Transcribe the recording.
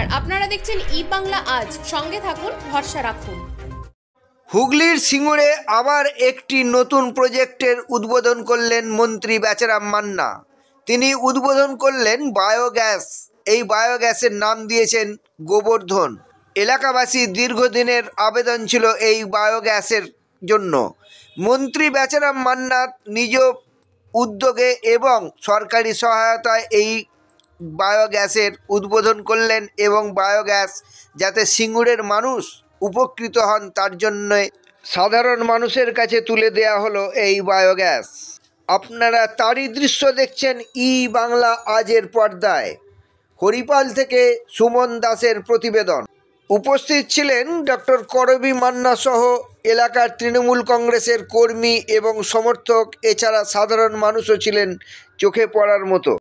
নমস্কার আপনারা দেখছেন ই বাংলা আজ সঙ্গে থাকুন ভরসা রাখুন হুগলির সিঙ্গুরে আবার একটি নতুন প্রজেক্টের উদ্বোধন করলেন মন্ত্রী বেচারাম মান্না তিনি উদ্বোধন করলেন বায়োগ্যাস এই বায়োগ্যাসের নাম দিয়েছেন গোবর্ধন এলাকাবাসী দীর্ঘদিনের আবেদন ছিল এই বায়োগ্যাসের জন্য মন্ত্রী বেচারাম মান্নার নিজ উদ্যোগে এবং সরকারি সহায়তায় এই বায়োগ্যাসের উদ্বোধন করলেন এবং বায়োগ্যাস যাতে সিঙ্গুরের মানুষ উপকৃত হন তার জন্য সাধারণ মানুষের কাছে তুলে দেয়া হলো এই বায়োগ্যাস আপনারা তারই দৃশ্য দেখছেন ই বাংলা আজের পর্দায় হরিপাল থেকে সুমন দাসের প্রতিবেদন উপস্থিত ছিলেন ডক্টর করবী মান্না সহ এলাকার তৃণমূল কংগ্রেসের কর্মী এবং সমর্থক এছাড়া সাধারণ মানুষও ছিলেন চোখে পড়ার মতো